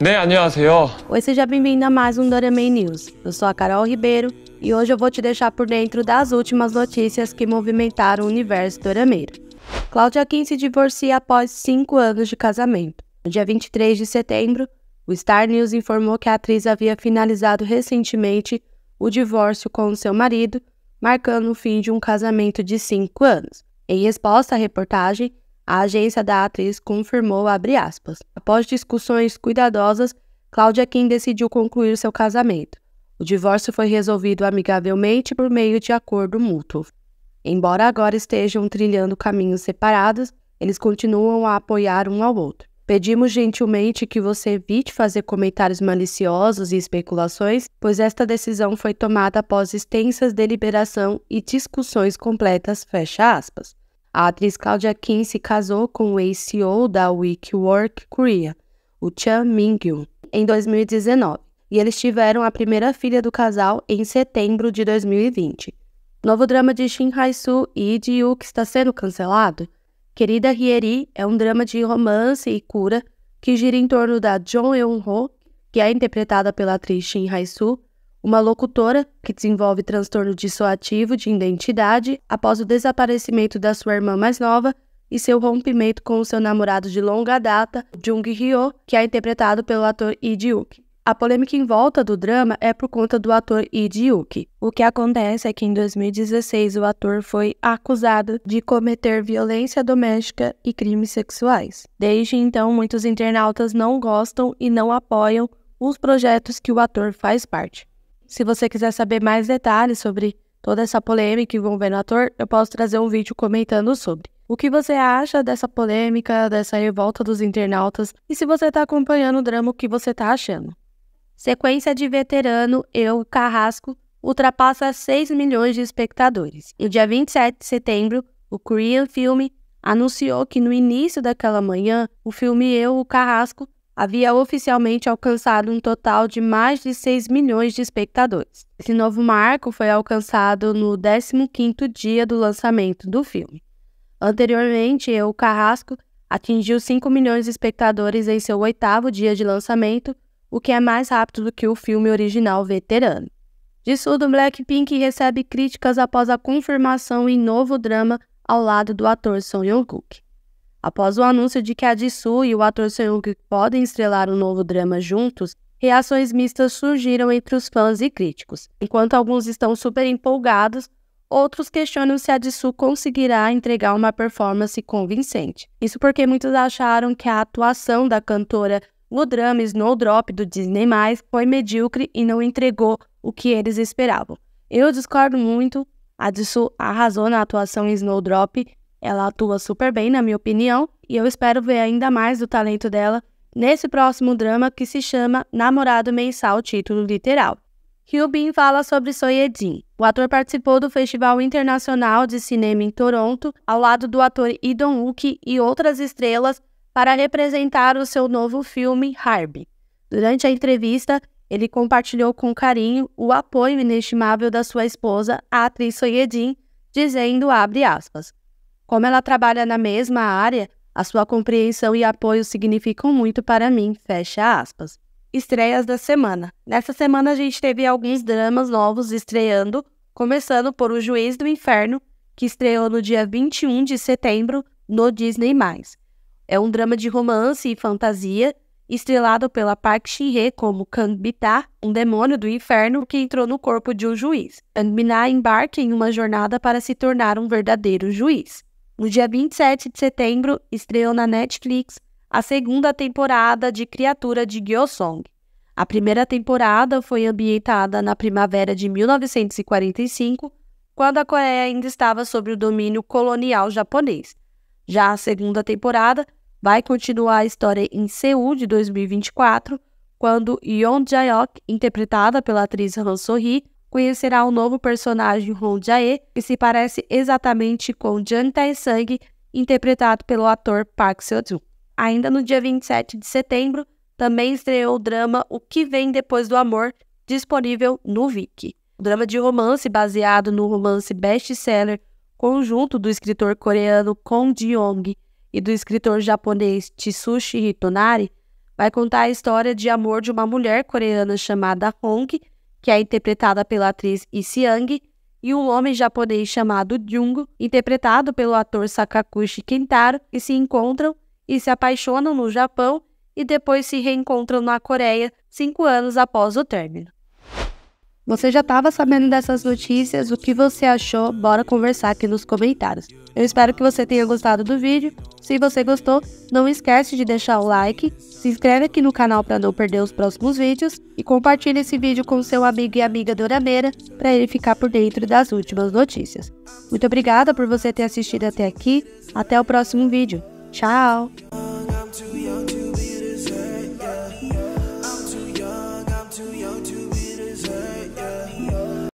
Bem, 안녕하세요. Oi, seja bem-vindo a mais um Doraemon News. Eu sou a Carol Ribeiro e hoje eu vou te deixar por dentro das últimas notícias que movimentaram o universo dorameiro. Cláudia Kim se divorcia após cinco anos de casamento. No dia 23 de setembro, o Star News informou que a atriz havia finalizado recentemente o divórcio com seu marido, marcando o fim de um casamento de cinco anos. Em resposta à reportagem, a agência da atriz confirmou, aspas, Após discussões cuidadosas, Cláudia Kim decidiu concluir seu casamento. O divórcio foi resolvido amigavelmente por meio de acordo mútuo. Embora agora estejam trilhando caminhos separados, eles continuam a apoiar um ao outro. Pedimos gentilmente que você evite fazer comentários maliciosos e especulações, pois esta decisão foi tomada após extensas deliberação e discussões completas, fecha aspas. A atriz Claudia Kim se casou com o ex-CEO da Wikiwork Korea, o Chan Min-kyung, em 2019, e eles tiveram a primeira filha do casal em setembro de 2020. Novo drama de Shin hae soo e de Yu que está sendo cancelado? Querida Hyeri é um drama de romance e cura que gira em torno da Jong Eun-ho, que é interpretada pela atriz Shin hae soo uma locutora que desenvolve transtorno dissoativo de identidade após o desaparecimento da sua irmã mais nova e seu rompimento com o seu namorado de longa data, Jung Hyo, que é interpretado pelo ator Lee ji A polêmica em volta do drama é por conta do ator Lee ji O que acontece é que em 2016 o ator foi acusado de cometer violência doméstica e crimes sexuais. Desde então, muitos internautas não gostam e não apoiam os projetos que o ator faz parte. Se você quiser saber mais detalhes sobre toda essa polêmica envolvendo o ator, eu posso trazer um vídeo comentando sobre. O que você acha dessa polêmica, dessa revolta dos internautas e se você está acompanhando o drama, o que você está achando? Sequência de veterano, eu, Carrasco, ultrapassa 6 milhões de espectadores. No dia 27 de setembro, o Korean Film anunciou que no início daquela manhã, o filme Eu, o Carrasco havia oficialmente alcançado um total de mais de 6 milhões de espectadores. Esse novo marco foi alcançado no 15º dia do lançamento do filme. Anteriormente, O Carrasco atingiu 5 milhões de espectadores em seu oitavo dia de lançamento, o que é mais rápido do que o filme original veterano. Disso, o Blackpink recebe críticas após a confirmação em novo drama ao lado do ator Song yong kuk Após o anúncio de que a Jisoo e o ator Seung podem estrelar um novo drama juntos, reações mistas surgiram entre os fãs e críticos. Enquanto alguns estão super empolgados, outros questionam se a Jisoo conseguirá entregar uma performance convincente. Isso porque muitos acharam que a atuação da cantora no drama Snowdrop do Disney+, foi medíocre e não entregou o que eles esperavam. Eu discordo muito, a Jisoo arrasou na atuação em Snowdrop ela atua super bem, na minha opinião, e eu espero ver ainda mais do talento dela nesse próximo drama que se chama Namorado Mensal, título literal. Hyubin fala sobre Soyedin. O ator participou do Festival Internacional de Cinema em Toronto, ao lado do ator Idon dong e outras estrelas, para representar o seu novo filme, Harbi. Durante a entrevista, ele compartilhou com carinho o apoio inestimável da sua esposa, a atriz Soyedin, dizendo, abre aspas, como ela trabalha na mesma área, a sua compreensão e apoio significam muito para mim, fecha aspas. Estreias da semana. Nessa semana a gente teve alguns dramas novos estreando, começando por O Juiz do Inferno, que estreou no dia 21 de setembro no Disney+. É um drama de romance e fantasia, estrelado pela Park Shin-hye como Bita, um demônio do inferno que entrou no corpo de um juiz. Kanbita embarca em uma jornada para se tornar um verdadeiro juiz. No dia 27 de setembro, estreou na Netflix a segunda temporada de Criatura de Gyosong. A primeira temporada foi ambientada na primavera de 1945, quando a Coreia ainda estava sob o domínio colonial japonês. Já a segunda temporada vai continuar a história em Seul de 2024, quando Yeon Jae-ok, interpretada pela atriz Han So-hee, conhecerá um novo personagem Hong Jae, que se parece exatamente com Jan Tae-sang, interpretado pelo ator Park Seo-joon. Ainda no dia 27 de setembro, também estreou o drama O Que Vem Depois do Amor, disponível no Viki. O drama de romance baseado no romance best-seller conjunto do escritor coreano Kong Ji-yong e do escritor japonês Tsushi Hitonari, vai contar a história de amor de uma mulher coreana chamada Hong, que é interpretada pela atriz Isiang, e um homem japonês chamado Jungo, interpretado pelo ator Sakakushi Kentaro, que se encontram e se apaixonam no Japão e depois se reencontram na Coreia cinco anos após o término. Você já estava sabendo dessas notícias? O que você achou? Bora conversar aqui nos comentários. Eu espero que você tenha gostado do vídeo. Se você gostou, não esquece de deixar o like, se inscreve aqui no canal para não perder os próximos vídeos e compartilhe esse vídeo com seu amigo e amiga dorameira para ele ficar por dentro das últimas notícias. Muito obrigada por você ter assistido até aqui. Até o próximo vídeo. Tchau!